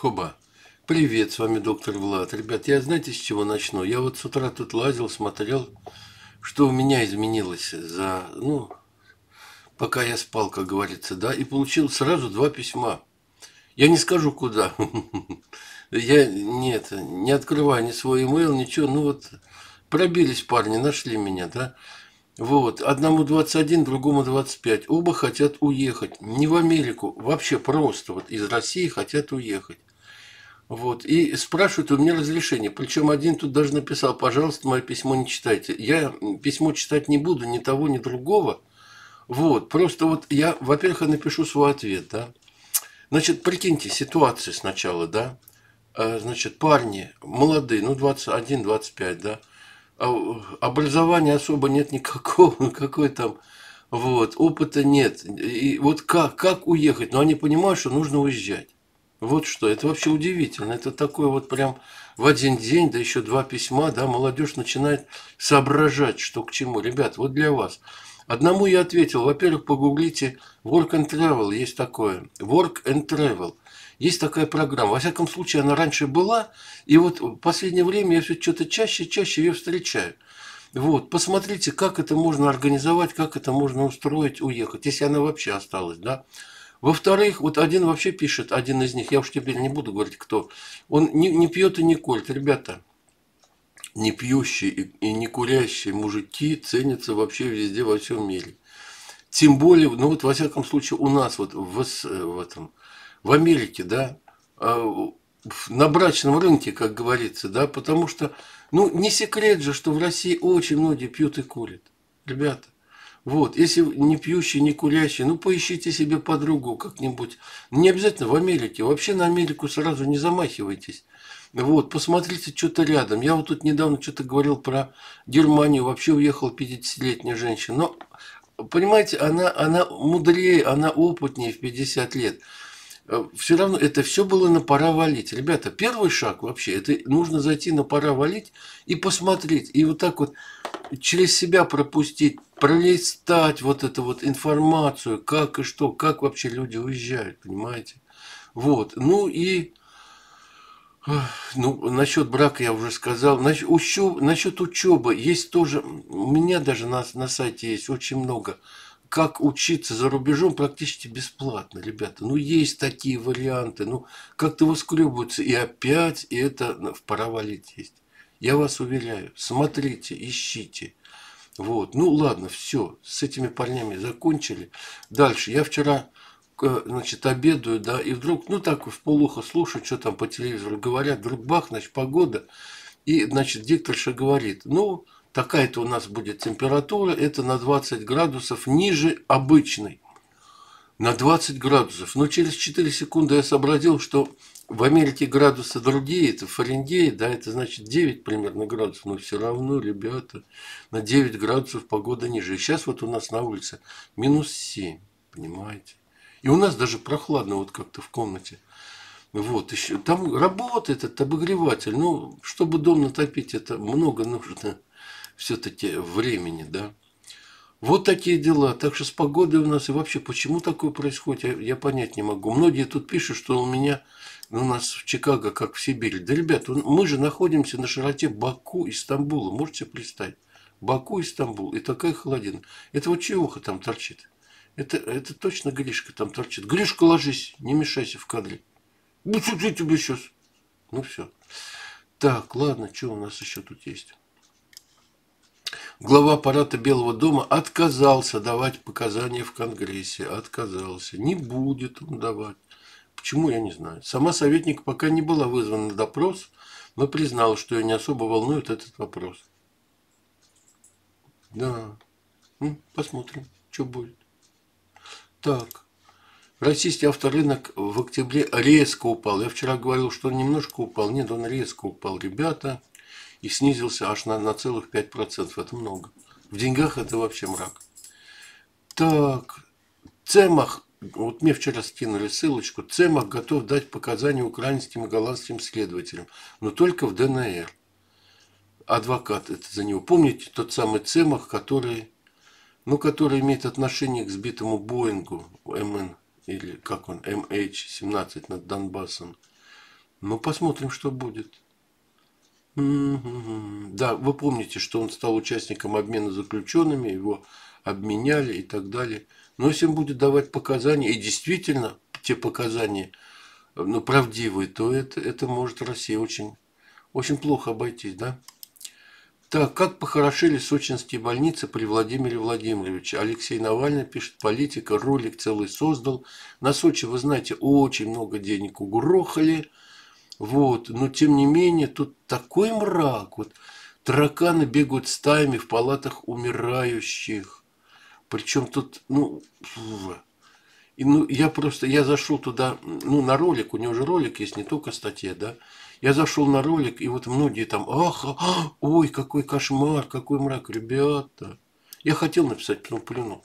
Хоба. Привет, с вами доктор Влад. Ребят, я знаете, с чего начну? Я вот с утра тут лазил, смотрел, что у меня изменилось за, ну, пока я спал, как говорится, да, и получил сразу два письма. Я не скажу, куда. Я, нет, не открываю ни свой имейл, ничего, ну вот, пробились парни, нашли меня, да, вот, одному 21, другому 25. Оба хотят уехать. Не в Америку, вообще просто вот из России хотят уехать. Вот. И спрашивают у меня разрешение. Причем один тут даже написал, пожалуйста, мое письмо не читайте. Я письмо читать не буду, ни того, ни другого. Вот. Просто вот я, во-первых, напишу свой ответ, да. Значит, прикиньте ситуацию сначала, да. А, значит, парни молодые, ну, 21-25, да. А, образования особо нет никакого, какой там... Вот, опыта нет. И вот как, как уехать? Но они понимают, что нужно уезжать. Вот что, это вообще удивительно. Это такое вот прям в один день, да еще два письма, да, молодежь начинает соображать, что к чему. Ребят, вот для вас. Одному я ответил, во-первых, погуглите Work and Travel, есть такое. Work and Travel. Есть такая программа. Во всяком случае, она раньше была, и вот в последнее время я все что-то чаще чаще ее встречаю. Вот, посмотрите, как это можно организовать, как это можно устроить, уехать, если она вообще осталась, да. Во-вторых, вот один вообще пишет, один из них, я уж теперь не буду говорить, кто, он не, не пьет и не кольт. Ребята, не пьющие и, и не курящие мужики ценятся вообще везде, во всем мире. Тем более, ну вот во всяком случае у нас вот в, э, в этом, в Америке, да, а, на брачном рынке, как говорится, да, потому что, ну, не секрет же, что в России очень многие пьют и курят, ребята. Вот, если не пьющий, не курящий, ну поищите себе подругу как-нибудь. Не обязательно в Америке, вообще на Америку сразу не замахивайтесь. Вот, посмотрите что-то рядом. Я вот тут недавно что-то говорил про Германию, вообще уехал 50-летняя женщина. Но, понимаете, она, она мудрее, она опытнее в 50 лет. А, все равно это все было на пора валить. Ребята, первый шаг вообще, это нужно зайти на пора валить и посмотреть. И вот так вот через себя пропустить, пролистать вот эту вот информацию, как и что, как вообще люди уезжают, понимаете? Вот, ну и... Ну, насчет брака я уже сказал. Насчет, учеб, насчет учебы есть тоже... У меня даже на, на сайте есть очень много как учиться за рубежом практически бесплатно, ребята. Ну, есть такие варианты, ну, как-то воскребываются. И опять и это в провалить есть. Я вас уверяю, смотрите, ищите. Вот, ну ладно, все, с этими парнями закончили. Дальше, я вчера, э, значит, обедаю, да, и вдруг, ну так, в полухо слушаю, что там по телевизору говорят, вдруг бах, значит, погода, и, значит, дикторша говорит, ну, такая-то у нас будет температура, это на 20 градусов ниже обычной. На 20 градусов. Но через 4 секунды я сообразил, что в Америке градусы другие, это Фаренгейт, да, это значит 9 примерно градусов, но все равно, ребята, на 9 градусов погода ниже. И сейчас вот у нас на улице минус 7, понимаете? И у нас даже прохладно вот как-то в комнате. Вот, еще там работает этот обогреватель. Ну, чтобы дом натопить, это много нужно все-таки времени, да. Вот такие дела. Так что с погодой у нас и вообще почему такое происходит, я, я понять не могу. Многие тут пишут, что у меня у нас в Чикаго как в Сибири. Да, ребят, мы же находимся на широте Баку и Стамбула. Можете представить? Баку и Стамбул. И такая холодина. Это вот чевуха там торчит. Это, это точно Гришка там торчит. Гришка, ложись, не мешайся в кадре. Ну, что тебе сейчас? Ну, все. Так, ладно, что у нас еще тут есть? глава аппарата Белого дома отказался давать показания в Конгрессе. Отказался. Не будет он давать. Почему, я не знаю. Сама советник пока не была вызвана на допрос, но признала, что ее не особо волнует этот вопрос. Да. Ну, посмотрим, что будет. Так. Российский авторынок в октябре резко упал. Я вчера говорил, что он немножко упал. Нет, он резко упал. Ребята, и снизился аж на, на целых 5%. Это много. В деньгах это вообще мрак. Так, Цемах, вот мне вчера скинули ссылочку, Цемах готов дать показания украинским и голландским следователям, но только в ДНР. Адвокат это за него. Помните тот самый Цемах, который, ну, который имеет отношение к сбитому Боингу МН, или как он, MH-17 над Донбассом. Ну, посмотрим, что будет. Да, вы помните, что он стал участником обмена заключенными, его обменяли и так далее. Но если он будет давать показания, и действительно те показания ну, правдивые, то это, это может Россия очень, очень плохо обойтись, да? Так, как похорошели сочинские больницы при Владимире Владимировиче? Алексей Навальный пишет, политика, ролик целый создал. На Сочи, вы знаете, очень много денег угрохали. Вот, но тем не менее, тут такой мрак. Вот тараканы бегают стаями в палатах умирающих. Причем тут, ну, и, ну, я просто, я зашел туда, ну, на ролик, у него же ролик есть, не только статья, да. Я зашел на ролик, и вот многие там, ах, а, ой, какой кошмар, какой мрак, ребята. Я хотел написать, ну плюнул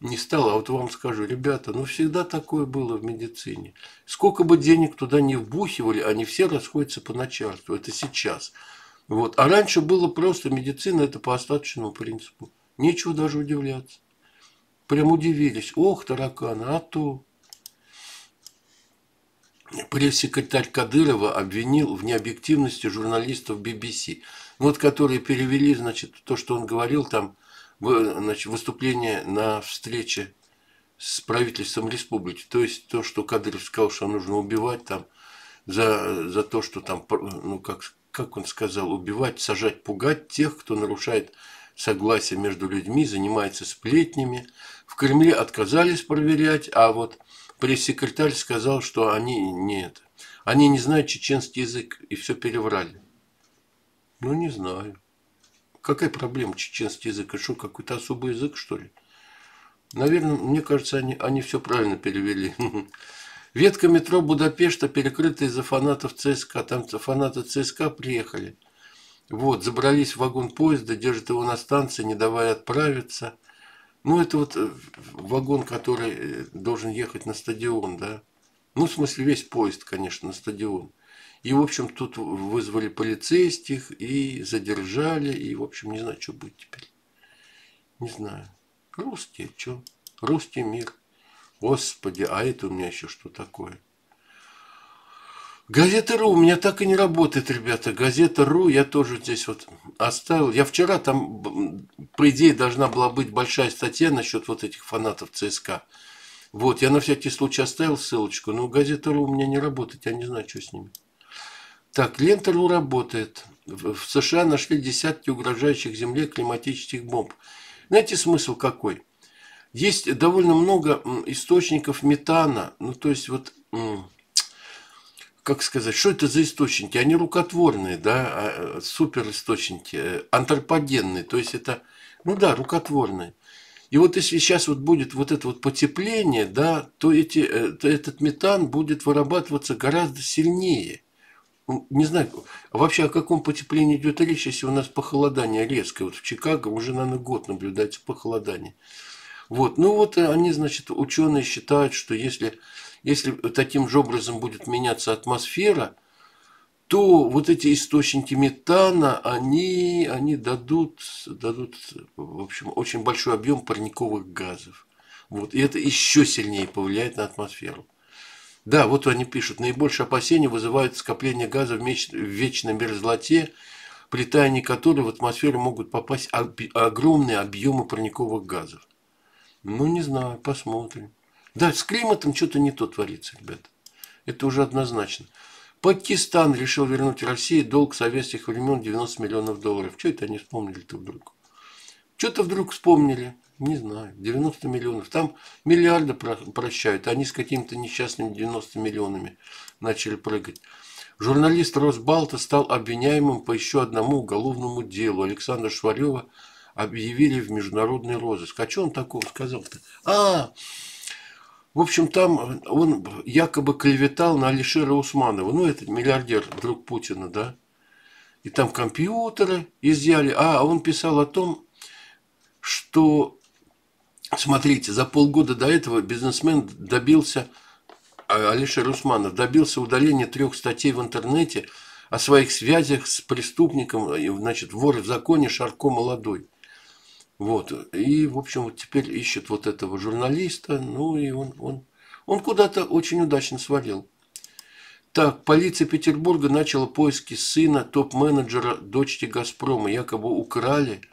не стало. А вот вам скажу, ребята, ну всегда такое было в медицине. Сколько бы денег туда не вбухивали, они все расходятся по начальству. Это сейчас. Вот. А раньше было просто медицина, это по остаточному принципу. Нечего даже удивляться. Прям удивились. Ох, тараканы, а то. Пресс-секретарь Кадырова обвинил в необъективности журналистов BBC. Вот которые перевели, значит, то, что он говорил там – значит, выступление на встрече с правительством республики. То есть то, что Кадыров сказал, что нужно убивать там за, за то, что там, ну как, как он сказал, убивать, сажать, пугать тех, кто нарушает согласие между людьми, занимается сплетнями. В Кремле отказались проверять, а вот пресс-секретарь сказал, что они нет. Они не знают чеченский язык и все переврали. Ну, не знаю. Какая проблема чеченский язык? Это что, какой-то особый язык, что ли? Наверное, мне кажется, они, они все правильно перевели. Ветка метро Будапешта перекрыта из-за фанатов ЦСКА. Там фанаты ЦСКА приехали. Вот, забрались в вагон поезда, держат его на станции, не давая отправиться. Ну, это вот э, вагон, который э, должен ехать на стадион, да. Ну, в смысле, весь поезд, конечно, на стадион. И, в общем, тут вызвали полицейских и задержали. И, в общем, не знаю, что будет теперь. Не знаю. Русские, что? Русский мир. Господи, а это у меня еще что такое? Газета.ру у меня так и не работает, ребята. Газета.ру я тоже здесь вот оставил. Я вчера там, по идее, должна была быть большая статья насчет вот этих фанатов ЦСКА. Вот, я на всякий случай оставил ссылочку, но газета.ру у меня не работает, я не знаю, что с ними. Так, Лентеру работает. В США нашли десятки угрожающих Земле климатических бомб. Знаете, смысл какой? Есть довольно много источников метана. Ну, то есть, вот, как сказать, что это за источники? Они рукотворные, да, а, э, суперисточники, э, антропогенные. То есть, это, ну да, рукотворные. И вот если сейчас вот будет вот это вот потепление, да, то эти, э, то этот метан будет вырабатываться гораздо сильнее – не знаю, вообще о каком потеплении идет речь, если у нас похолодание резкое. Вот в Чикаго уже, наверное, год наблюдается похолодание. Вот. Ну вот э, они, значит, ученые считают, что если, если таким же образом будет меняться атмосфера, то вот эти источники метана, они, они дадут, дадут, в общем, очень большой объем парниковых газов. Вот. И это еще сильнее повлияет на атмосферу. Да, вот они пишут. Наибольшее опасение вызывает скопление газа в, меч... в вечной мерзлоте, при таянии которой в атмосферу могут попасть огромные объемы парниковых газов. Ну, не знаю, посмотрим. Да, с климатом что-то не то творится, ребята. Это уже однозначно. Пакистан решил вернуть России долг советских времен 90 миллионов долларов. Что это они вспомнили-то вдруг? Что-то вдруг вспомнили. Не знаю, 90 миллионов. Там миллиарды прощают, они с какими-то несчастными 90 миллионами начали прыгать. Журналист Росбалта стал обвиняемым по еще одному уголовному делу. Александра Шварева объявили в международный розыск. А что он такого сказал-то? А, в общем, там он якобы клеветал на Алишера Усманова. Ну, этот миллиардер, друг Путина, да? И там компьютеры изъяли. А, он писал о том, что Смотрите, за полгода до этого бизнесмен добился, а, Алишер Русманов добился удаления трех статей в интернете о своих связях с преступником, значит, вор в законе Шарко Молодой. Вот. И, в общем, вот теперь ищет вот этого журналиста, ну и он, он, он куда-то очень удачно свалил. Так, полиция Петербурга начала поиски сына топ-менеджера дочери «Газпрома». Якобы украли –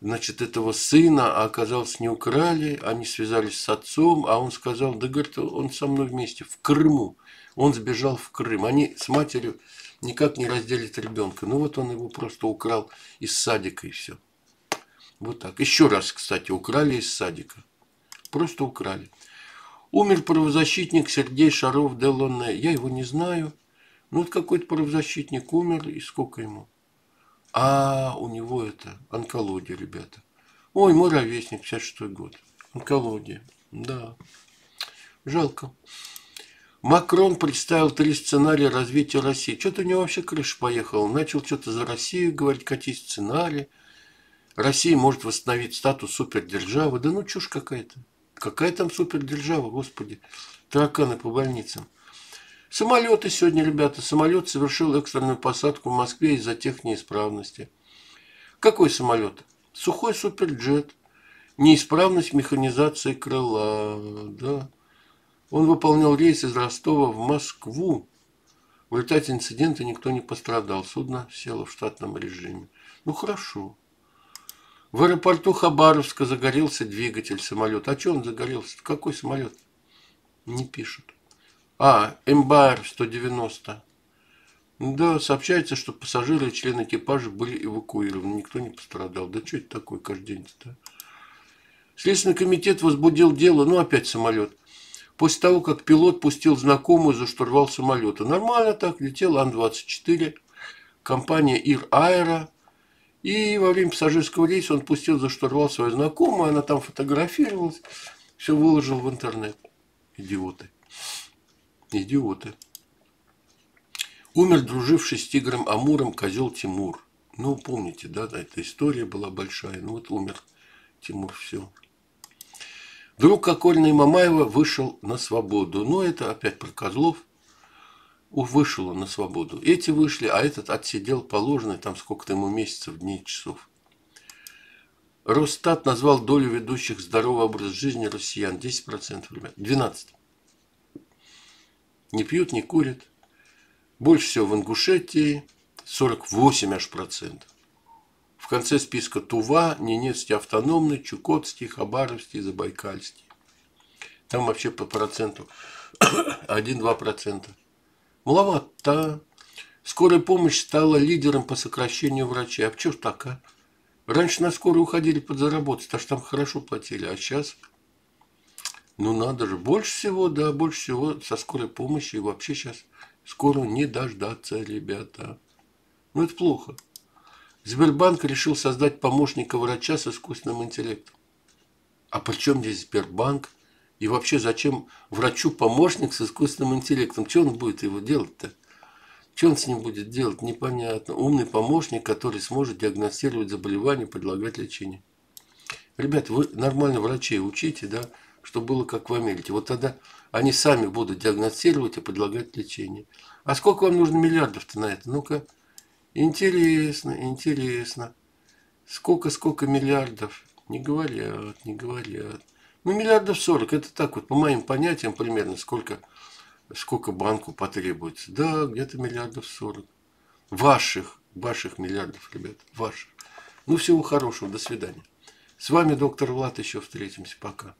значит, этого сына, а оказалось, не украли, они связались с отцом, а он сказал, да, говорит, он со мной вместе, в Крыму. Он сбежал в Крым. Они с матерью никак не разделят ребенка. Ну вот он его просто украл из садика и все. Вот так. Еще раз, кстати, украли из садика. Просто украли. Умер правозащитник Сергей Шаров Делоне. Я его не знаю. Ну, вот какой-то правозащитник умер, и сколько ему? А у него это онкология, ребята. Ой, мой ровесник, 56 год. Онкология, да. Жалко. Макрон представил три сценария развития России. Что-то у него вообще крыша поехала. Начал что-то за Россию говорить, какие сценарии. Россия может восстановить статус супердержавы. Да ну чушь какая-то. Какая там супердержава, господи. Тараканы по больницам. Самолеты сегодня, ребята, самолет совершил экстренную посадку в Москве из-за тех неисправности. Какой самолет? Сухой суперджет. Неисправность механизации крыла. Да. Он выполнял рейс из Ростова в Москву. В результате инцидента никто не пострадал. Судно село в штатном режиме. Ну хорошо. В аэропорту Хабаровска загорелся двигатель самолета. А что он загорелся? Какой самолет? Не пишут. А, МБР 190. Да, сообщается, что пассажиры и члены экипажа были эвакуированы. Никто не пострадал. Да что это такое каждый день-то? А? Следственный комитет возбудил дело, ну опять самолет. После того, как пилот пустил знакомую за штурвал самолета. Нормально так, летел Ан-24, компания Ир Аэро. И во время пассажирского рейса он пустил за штурвал свою знакомую, она там фотографировалась, все выложил в интернет. Идиоты. Идиоты. Умер друживший с тигром Амуром козел Тимур. Ну, помните, да, эта история была большая. Ну, вот умер Тимур, все. Друг Кокольный Мамаева вышел на свободу. Ну это опять про Козлов. Вышел он на свободу. Эти вышли, а этот отсидел положенный там сколько-то ему месяцев, дней, часов. Росстат назвал долю ведущих здоровый образ жизни россиян 10%, ребят, 12% не пьют, не курят. Больше всего в Ингушетии, 48 аж процентов. В конце списка Тува, Ненецкий автономный, Чукотский, Хабаровский, Забайкальский. Там вообще по проценту 1-2%. Маловато. Скорая помощь стала лидером по сокращению врачей. А почему ж так, а? Раньше на скорую уходили подзаработать, аж там хорошо платили, а сейчас ну надо же, больше всего, да, больше всего со скорой помощи и вообще сейчас скоро не дождаться, ребята. Ну это плохо. Сбербанк решил создать помощника врача с искусственным интеллектом. А при чем здесь Сбербанк? И вообще зачем врачу помощник с искусственным интеллектом? Что он будет его делать-то? Что он с ним будет делать, непонятно. Умный помощник, который сможет диагностировать заболевания, предлагать лечение. Ребята, вы нормально врачей учите, да? что было как в Америке. Вот тогда они сами будут диагностировать и предлагать лечение. А сколько вам нужно миллиардов-то на это? Ну-ка, интересно, интересно. Сколько, сколько миллиардов? Не говорят, не говорят. Ну, миллиардов сорок, это так вот, по моим понятиям примерно, сколько, сколько банку потребуется. Да, где-то миллиардов сорок. Ваших, ваших миллиардов, ребят, ваших. Ну, всего хорошего, до свидания. С вами доктор Влад, еще встретимся, пока.